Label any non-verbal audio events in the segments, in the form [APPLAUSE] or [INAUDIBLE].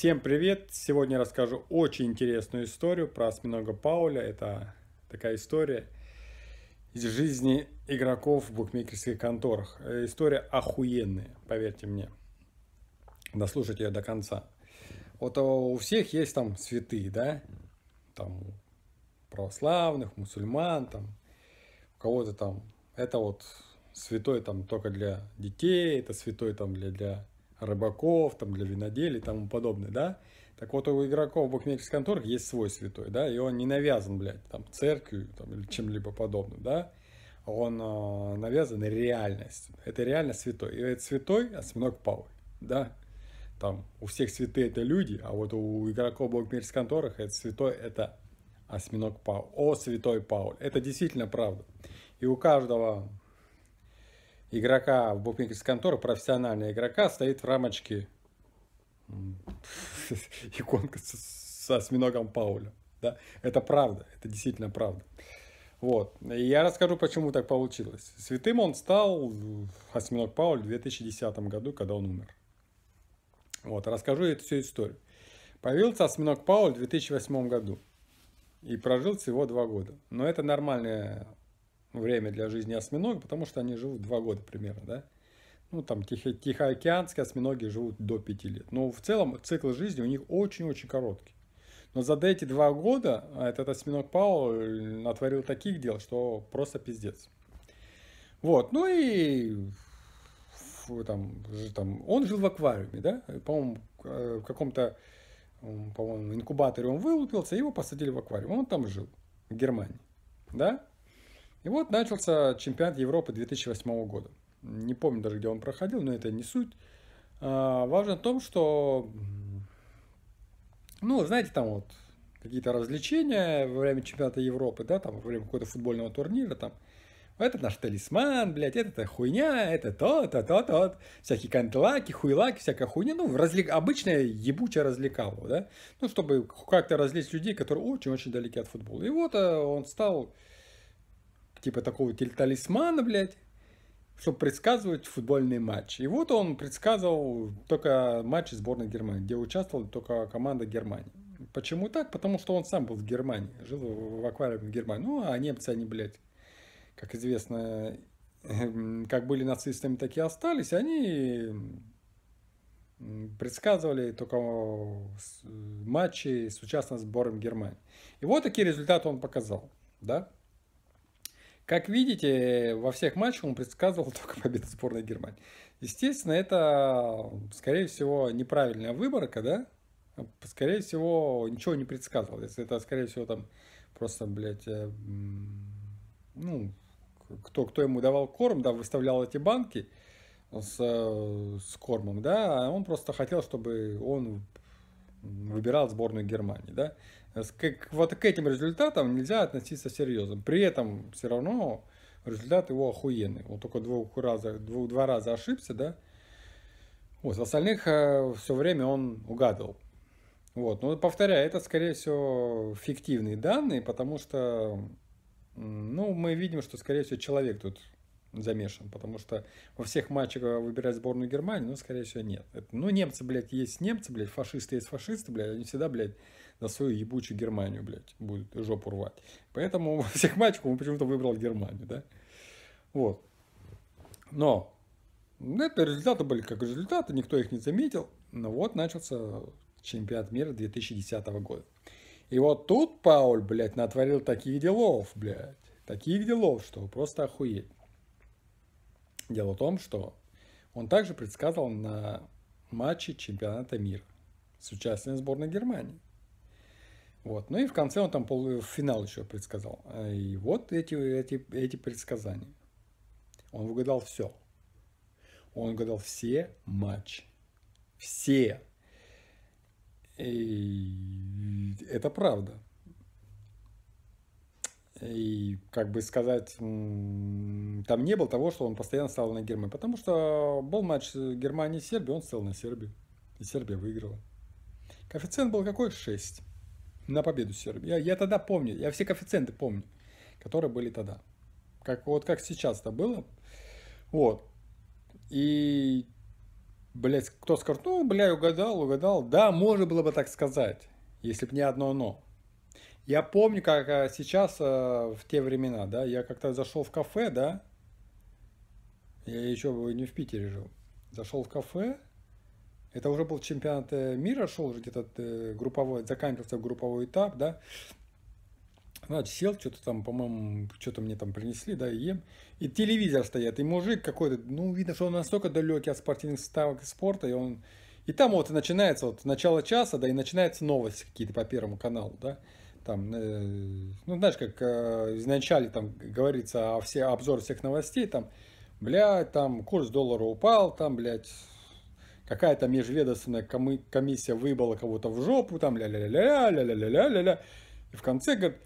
Всем привет! Сегодня расскажу очень интересную историю про осьминога Пауля. Это такая история из жизни игроков в букмекерских конторах. Э, история охуенная, поверьте мне. Дослушать ее до конца. Вот а, у всех есть там святые, да? Там православных, мусульман, там у кого-то там. Это вот святой там только для детей, это святой там для, для рыбаков, там, для виноделий и тому подобное, да? Так вот, у игроков в букмекерских конторах есть свой святой, да, и он не навязан, блядь, там, церкви там, или чем-либо подобным, да? Он э, навязан реальностью. Это реально святой. И это святой осьминог Пауэль, да? Там у всех святые это люди, а вот у игроков в букмекерских конторах это святой, это осьминог Пауль. О, святой Пауль. Это действительно правда. И у каждого игрока в букмекерской конторе, профессионального игрока, стоит в рамочке [LAUGHS] иконка со осьминогом Пауля. Да? Это правда, это действительно правда. Вот. И я расскажу, почему так получилось. Святым он стал, осьминог Пауль, в 2010 году, когда он умер. Вот, расскажу эту всю историю. Появился осьминог Пауль в 2008 году и прожил всего два года. Но это нормальная время для жизни осьминога, потому что они живут два года примерно, да. Ну, там тихо тихоокеанские осьминоги живут до пяти лет. Но в целом цикл жизни у них очень-очень короткий. Но за эти два года а, этот осьминог Пау э, натворил таких дел, что просто пиздец. Вот, ну и там, там, он жил в аквариуме, да, по-моему, э, в каком-то, по-моему, инкубаторе он вылупился, его посадили в аквариум, он там жил, в Германии, да. И вот начался чемпионат Европы 2008 года. Не помню даже, где он проходил, но это не суть. А, важно в том, что, ну, знаете, там вот какие-то развлечения во время чемпионата Европы, да, там во время какого-то футбольного турнира, там, это наш талисман, блядь, это хуйня, это то, а то, то, то, всякие кантлаки, хуйлаки, всякая хуйня, ну, разлик... обычная ебучая развлекалова, да, ну, чтобы как-то развлечь людей, которые очень-очень далеки от футбола. И вот э, он стал типа такого талисмана, блядь, чтобы предсказывать футбольный матч. И вот он предсказывал только матчи сборной Германии, где участвовала только команда Германии. Почему так? Потому что он сам был в Германии, жил в аквариуме в Германии. Ну, а немцы, они, блядь, как известно, эм, как были нацистами, так и остались. Они предсказывали только э, э, матчи с участием сборной Германии. И вот такие результаты он показал, да? Как видите, во всех матчах он предсказывал [LAUGHS] только победу сборной Германии. Естественно, это, скорее всего, неправильная выборка, да? Скорее всего, ничего не предсказывал. это, скорее всего, там просто, блядь, э, ну, кто, кто ему давал корм, да, выставлял эти банки с, с кормом, да, а он просто хотел, чтобы он выбирал сборную Германии, да. Э, к, вот к этим результатам нельзя относиться серьезно. При этом все равно результат его охуенный. Он только двух раза, двух, два раза ошибся, да. Вот, в остальных э, все время он угадывал. Вот, но повторяю, это скорее всего фиктивные данные, потому что, ну, мы видим, что скорее всего человек тут замешан, потому что во всех матчах выбирать сборную Германии, ну, скорее всего, нет. Это, ну, немцы, блядь, есть немцы, блядь, фашисты есть фашисты, блядь, они всегда, блядь, на свою ебучую Германию, блядь, будет жопу рвать. Поэтому всех мальчиков он почему-то выбрал Германию, да. Вот. Но это результаты были как результаты, никто их не заметил. Но вот начался чемпионат мира 2010 года. И вот тут Пауль, блядь, натворил таких делов, блядь. Таких делов, что просто охуеть. Дело в том, что он также предсказал на матче чемпионата мира с участием сборной Германии. Вот. Ну и в конце он там пол, э, финал еще предсказал. Э, и вот эти, эти, эти предсказания. Он угадал все. Он угадал все матчи. Все. И это правда. И, как бы сказать, там не было того, что он постоянно стал на Германии. Потому что был матч Германии-Сербии, он стал на Сербии. И Сербия выиграла. Коэффициент был какой? 6 на победу сербов. Я, я тогда помню, я все коэффициенты помню, которые были тогда. Как, вот как сейчас то было. Вот. И, блядь, кто скажет, ну, бля, угадал, угадал. Да, можно было бы так сказать, если бы не одно «но». Я помню, как э, сейчас, э, в те времена, да, я как-то зашел в кафе, да, я еще не в Питере жил, зашел в кафе, это уже был чемпионат э, мира, шел уже где-то э, групповой, заканчивался групповой этап, да. Значит, сел, что-то там, по-моему, что-то мне там принесли, да, и ем. И телевизор стоят, и мужик какой-то, ну, видно, что он настолько далекий от спортивных ставок и спорта, и он... И там вот начинается вот начало часа, да, и начинаются новости какие-то по Первому каналу, да. Там, э, ну, знаешь, как э, изначально там говорится о все, обзор всех новостей, там, блядь, там, курс доллара упал, там, блядь, какая-то межведомственная комиссия выбрала кого-то в жопу, там ля-ля-ля-ля, ля-ля-ля-ля-ля. И в конце говорит,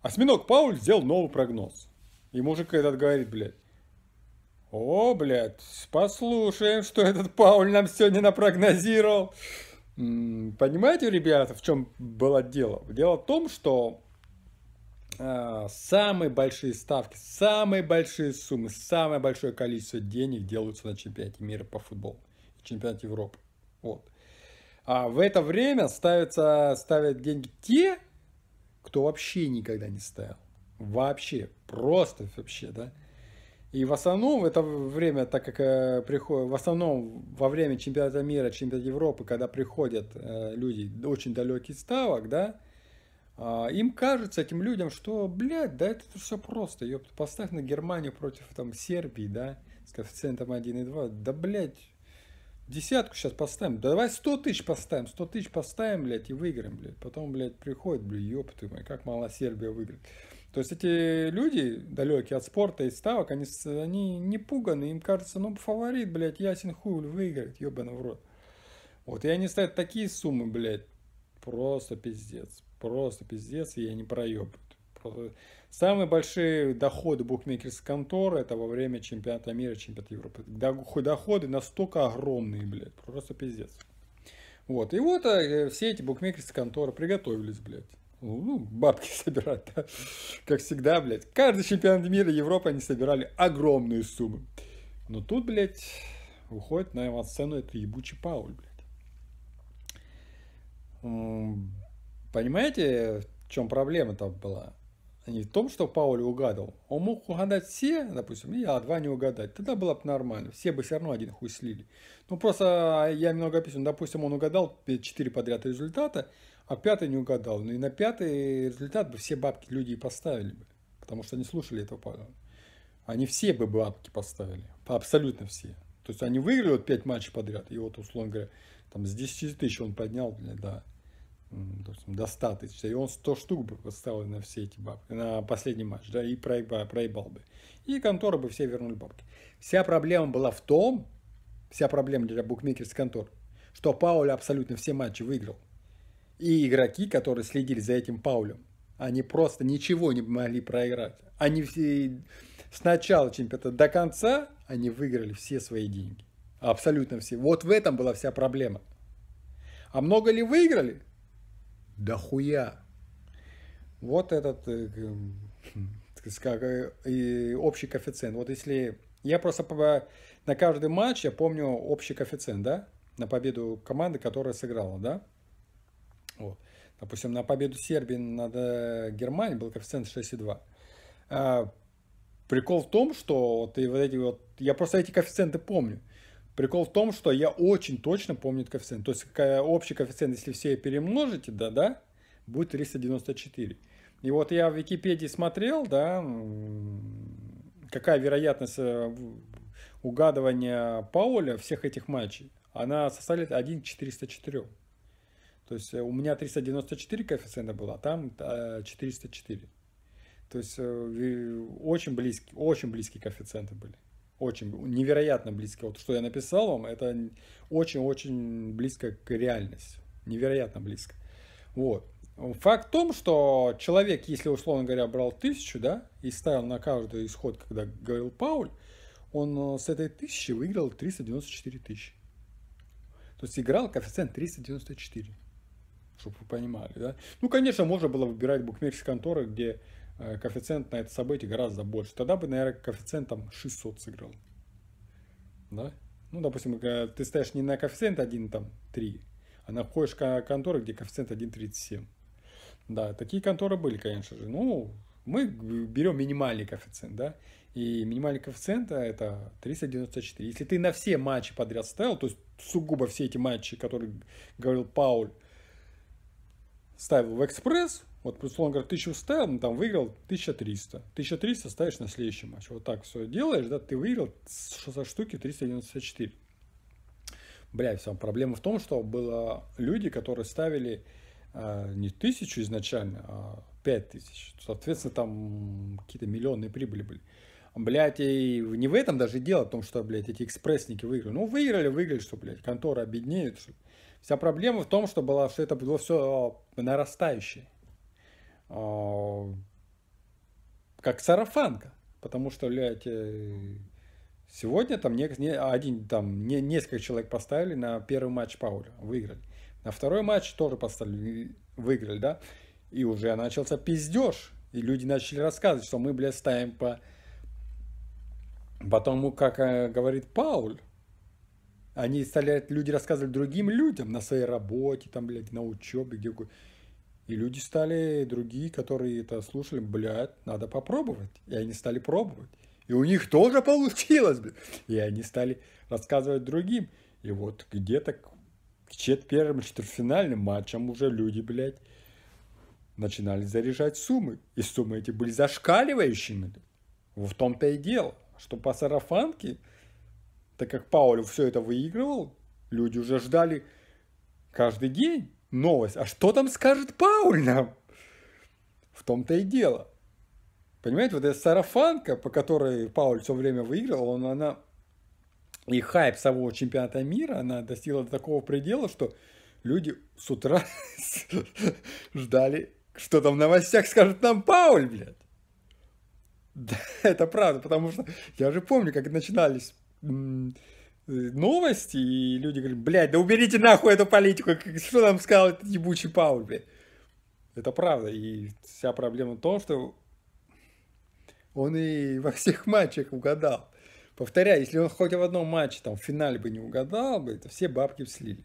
осьминог Пауль сделал новый прогноз. И мужик этот говорит, блядь, о, блядь, послушаем, что этот Пауль нам сегодня напрогнозировал. Понимаете, ребята, в чем было дело? Дело в том, что э, самые большие ставки, самые большие суммы, самое большое количество денег делаются на чемпионате мира по футболу чемпионат Европы. Вот. А в это время ставятся, ставят деньги те, кто вообще никогда не ставил. Вообще, просто вообще, да. И в основном в это время, так как э, приходят, в основном во время чемпионата мира, чемпионата Европы, когда приходят э, люди очень далекие ставок, да, э, им кажется, этим людям, что, блядь, да это все просто, ёпта, поставь на Германию против там Сербии, да, с коэффициентом 1,2, да, блядь, Десятку сейчас поставим. Давай 100 тысяч поставим. 100 тысяч поставим, блядь, и выиграем, блядь. Потом, блядь, приходит, блядь, ёб ты мой, как мало Сербия выиграет. То есть эти люди, далекие от спорта и ставок, они, они не пуганы. Им кажется, ну, фаворит, блядь, ясен хуй выиграет, ёбаный в рот. Вот, и они ставят такие суммы, блядь, просто пиздец. Просто пиздец, и они проебывают. Самые большие доходы букмекерской конторы это во время чемпионата мира, чемпионата Европы. Доходы настолько огромные, блядь, просто пиздец. Вот, и вот э, все эти букмекерские конторы приготовились, блядь. Ну, ну бабки [LAUGHS] собирать, да. Как всегда, блядь. Каждый чемпионат мира Европы они собирали огромные суммы. Но тут, блядь, уходит на его сцену это ебучий Пауль, блядь. Понимаете, в чем проблема там была? не в том, что Пауль угадал. Он мог угадать все, допустим, и А2 не угадать. Тогда было бы нормально. Все бы все равно один хуй слили. Ну, просто а, я немного объясню. Ну, допустим, он угадал 4 подряд результата, а пятый не угадал. Ну, и на пятый результат бы все бабки люди и поставили бы. Потому что они слушали этого Пауля, Они все бы бабки поставили. Абсолютно все. То есть они выиграли вот 5 матчей подряд. И вот, условно говоря, там с 10 тысяч он поднял, да, достаточно и он 100 штук бы поставил на все эти бабки, на последний матч, да, и проебал, проебал бы. И конторы бы все вернули бабки. Вся проблема была в том, вся проблема для букмекерских контор, что Пауль абсолютно все матчи выиграл. И игроки, которые следили за этим Паулем, они просто ничего не могли проиграть. Они все с начала чемпионата до конца, они выиграли все свои деньги. Абсолютно все. Вот в этом была вся проблема. А много ли выиграли? дохуя. Вот этот э, как, э, и общий коэффициент. Вот если я просто на каждый матч, я помню общий коэффициент, да, на победу команды, которая сыграла, да. Вот. Допустим, на победу Сербии над э, Германией был коэффициент 6,2. А, прикол в том, что вот, и вот эти вот, я просто эти коэффициенты помню. Прикол в том, что я очень точно помню этот коэффициент. То есть общий коэффициент, если все перемножите, да, да, будет 394. И вот я в Википедии смотрел, да, какая вероятность э, угадывания Пауля всех этих матчей. Она составляет 1 404. То есть э, у меня 394 коэффициента было, а там 404. Э, То есть очень близкие, очень близкие коэффициенты были очень невероятно близко. Вот что я написал вам, это очень-очень близко к реальности. Невероятно близко. Вот. Факт в том, что человек, если, условно говоря, брал тысячу, да, и ставил на каждый исход, когда говорил Пауль, он э, с этой тысячи выиграл 394 тысячи. То есть играл коэффициент 394. Чтобы вы понимали, да. Ну, конечно, можно было выбирать букмекерские конторы, где Э, коэффициент на это событие гораздо больше. Тогда бы, наверное, коэффициент там 600 сыграл. Да? Ну, допустим, э, ты ставишь не на коэффициент 1, там, 3, а находишь конторы, где коэффициент 1,37. Да, такие конторы были, конечно же. Ну, мы берем минимальный коэффициент, да, и минимальный коэффициент это 394. Если ты на все матчи подряд ставил, то есть сугубо все эти матчи, которые говорил Пауль, ставил в экспресс, вот, условно говоря, 1000 ставил, ну, там выиграл 1300. 1300 ставишь на следующий матч. Вот так все делаешь, да, ты выиграл со штуки 394. Бля, вся проблема в том, что было люди, которые ставили э, не тысячу изначально, а 5000. Соответственно, там какие-то миллионные прибыли были. Блять, и не в этом даже дело, в том, что, блядь, эти экспрессники выиграли. Ну, выиграли, выиграли, что, блядь, конторы обеднеют. Что... Вся проблема в том, что, была, что это было все нарастающее. А, как сарафанка, потому что, блядь, э, сегодня там, не, один, там не, несколько человек поставили на первый матч Пауля, выиграли. На второй матч тоже поставили, выиграли, да? И уже начался пиздеж. И люди начали рассказывать, что мы, блядь, ставим по... Потому, как э, говорит Пауль, они стали, люди рассказывали другим людям на своей работе, там, блядь, на учебе, где то и люди стали, другие, которые это слушали, блядь, надо попробовать. И они стали пробовать. И у них тоже получилось, блядь. И они стали рассказывать другим. И вот где-то к чет первым четвертьфинальным матчам уже люди, блядь, начинали заряжать суммы. И суммы эти были зашкаливающими. В том-то и дело, что по сарафанке, так как Паулю все это выигрывал, люди уже ждали каждый день новость. А что там скажет Пауль нам? В том-то и дело. Понимаете, вот эта сарафанка, по которой Пауль все время выиграл, он, она и хайп самого чемпионата мира, она достигла до такого предела, что люди с утра [LAUGHS] ждали, что там в новостях скажет нам Пауль, блядь. Да, это правда, потому что я же помню, как начинались Э, новости, и люди говорят, блядь, да уберите нахуй эту политику, что нам сказал этот ебучий Пауль, блядь. Это правда, и вся проблема в том, что он и во всех матчах угадал. Повторяю, если он хоть в одном матче, там, в финале бы не угадал бы, то все бабки слили.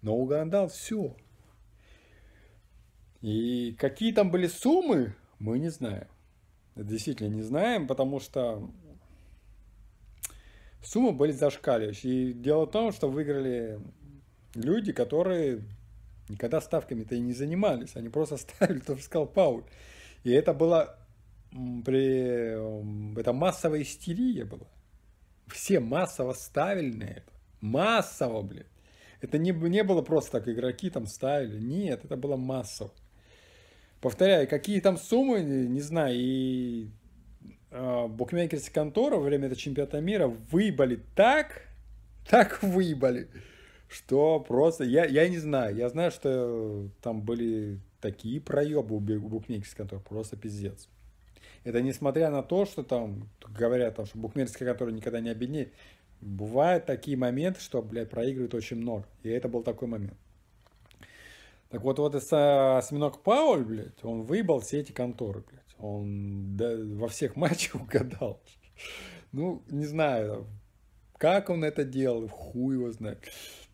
Но угадал все. И какие там были суммы, мы не знаем. Действительно не знаем, потому что суммы были зашкаливающие. И дело в том, что выиграли люди, которые никогда ставками-то и не занимались. Они просто [LAUGHS] ставили, то сказал Пауль. И это было при... Эм, это массовая истерия была. Все массово ставили на это. Массово, блин. Это не, не было просто так, игроки там ставили. Нет, это было массово. Повторяю, какие там суммы, не знаю, и букмекерская контора во время этого чемпионата мира выебали так, так выебали, что просто... Я, я не знаю. Я знаю, что там были такие проебы у букмекерских контор. Просто пиздец. Это несмотря на то, что там говорят, там, что букмекерская контора никогда не обеднеет. Бывают такие моменты, что, блядь, проигрывают очень много. И это был такой момент. Так вот, вот осьминог Пауль, блядь, он выебал все эти конторы, блядь. Он да, во всех [LAUGHS] матчах угадал. Ну, не знаю, как он это делал, хуй его знает.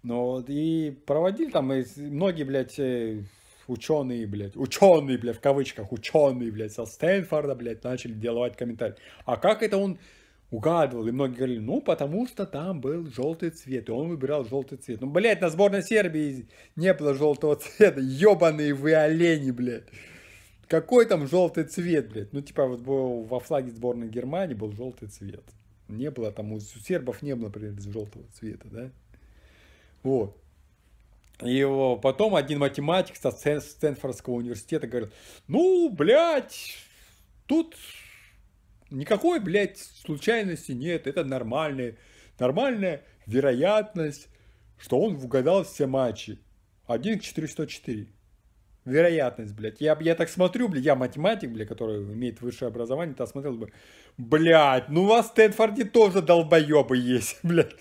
Но и проводили там, и многие, блядь, э, ученые, блядь, ученые, блядь, в кавычках, ученые, блядь, со Стэнфорда, блядь, начали делать комментарий. А как это он угадывал? И многие говорили, ну, потому что там был желтый цвет, и он выбирал желтый цвет. Ну, блядь, на сборной Сербии не было желтого [LAUGHS] цвета, ебаные вы олени, блядь. Какой там желтый цвет, блядь? Ну, типа, вот был во флаге сборной Германии был желтый цвет. Не было там, у сербов не было, например, желтого цвета, да? Вот. И потом один математик со Стэнфордского университета говорит, ну, блядь, тут никакой, блядь, случайности нет, это нормальная, нормальная вероятность, что он угадал все матчи. Один к 404 вероятность, блядь. Я, я так смотрю, блядь, я математик, блядь, который имеет высшее образование, то смотрел бы, блядь, ну у вас в Стэнфорде тоже долбоебы есть, [LAUGHS] блядь.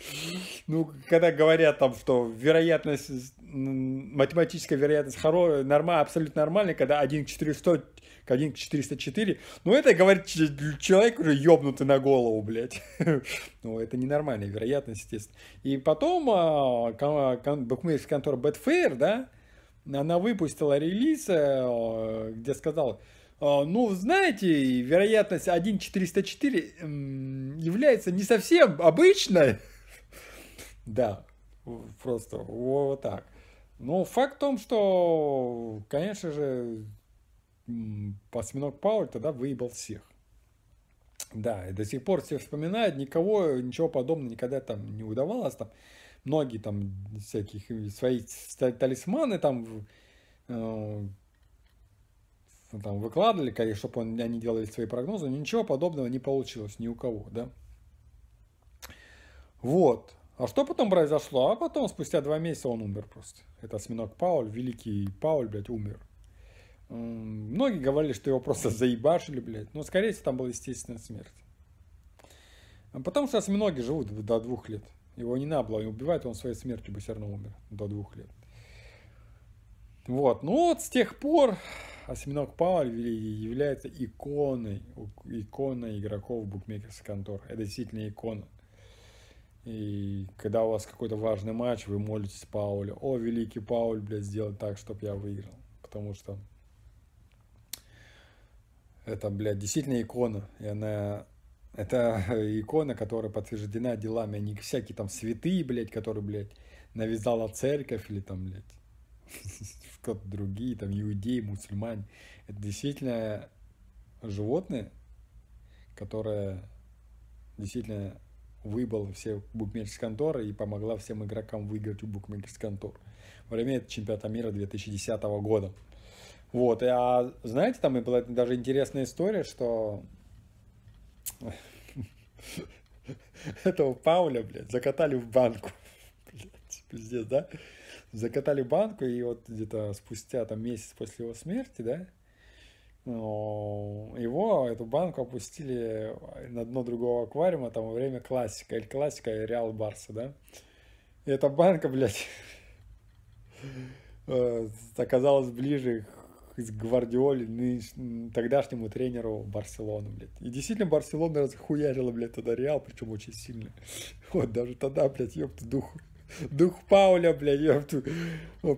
Ну, когда говорят там, что вероятность, математическая вероятность хорошая, норма, абсолютно нормальная, когда 1 к 400, 1 к 404, ну это говорит человек уже ёбнутый на голову, блядь. [LAUGHS] Ну, это ненормальная вероятность, естественно. И потом а, букмекерская контора Betfair, да, она выпустила релиз, э, э, где сказала, «Э, ну, знаете, вероятность 1,404 является не совсем обычной. [LAUGHS] Да, просто вот так. Но факт в том, что, конечно же, осьминог Пауэль тогда выебал всех. Да, и до сих пор все вспоминают, никого, ничего подобного никогда там не удавалось. Там многие там всяких свои талисманы там, э, там выкладывали, конечно, чтобы он, они делали свои прогнозы, но ничего подобного не получилось ни у кого, да. Вот. А что потом произошло? А потом, спустя два месяца, он умер просто. Это осьминог Пауль, великий Пауль, блядь, умер. Многие говорили, что его просто заебашили, блядь. Но, ну, скорее всего, там была естественная смерть. Потому что осьминоги живут до двух лет. Его не надо было убивать, он своей смертью бы все равно умер до двух лет. Вот, ну вот с тех пор осьминог Пауэр является иконой, иконой игроков букмекерской контор. Это действительно икона. И когда у вас какой-то важный матч, вы молитесь Паулю. О, великий Пауль, блядь, сделай так, чтобы я выиграл. Потому что это, блядь, действительно икона. И она это э, икона, которая подтверждена делами, а не всякие там святые, блядь, которые, блядь, навязала церковь или там, блядь, [LAUGHS] кто-то другие, там, иудеи, мусульмане. Это действительно животное, которое действительно выбыл все букмекерские конторы и помогла всем игрокам выиграть у букмекерских контор во время чемпионата мира 2010 года. Вот, а знаете, там и была даже интересная история, что этого Пауля, блядь, закатали в банку. Блядь, пиздец, да? Закатали банку, и вот где-то спустя там месяц после его смерти, да, ну, его, эту банку опустили на дно другого аквариума, там во время классика, или классика, и Реал Барса, да. И эта банка, блядь, [LAUGHS] э, оказалась ближе Гвардиоле, нынеш... тогдашнему тренеру Барселону, блядь. И действительно Барселона разхуярила, блядь, тогда Реал, причем очень сильно. [LAUGHS] Вот, даже тогда, блядь, ёпта, дух, дух Пауля, блядь, ёпта,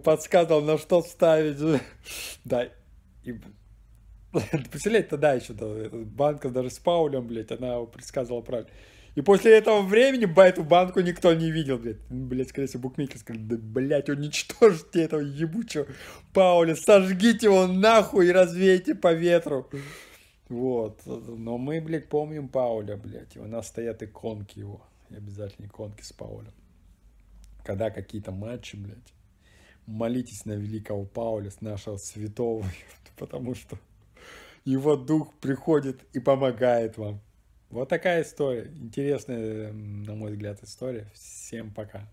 подсказывал, на что ставить. [LAUGHS] Да, и [LAUGHS] Представляете, тогда еще да, банка даже с Паулем, блядь, она предсказывала правильно. И после этого времени, ба, эту банку никто не видел, блядь. Блядь, скорее всего, букмекер скажет, да, блядь, уничтожьте этого ебучего Пауля, сожгите его нахуй и развейте по ветру. Вот. Но мы, блядь, помним Пауля, блядь. у нас стоят иконки его. И обязательно иконки с Паулем. Когда какие-то матчи, блядь, молитесь на великого Пауля, нашего святого, [LAUGHS] потому что его дух приходит и помогает вам. Вот такая история. Интересная, на мой взгляд, история. Всем пока.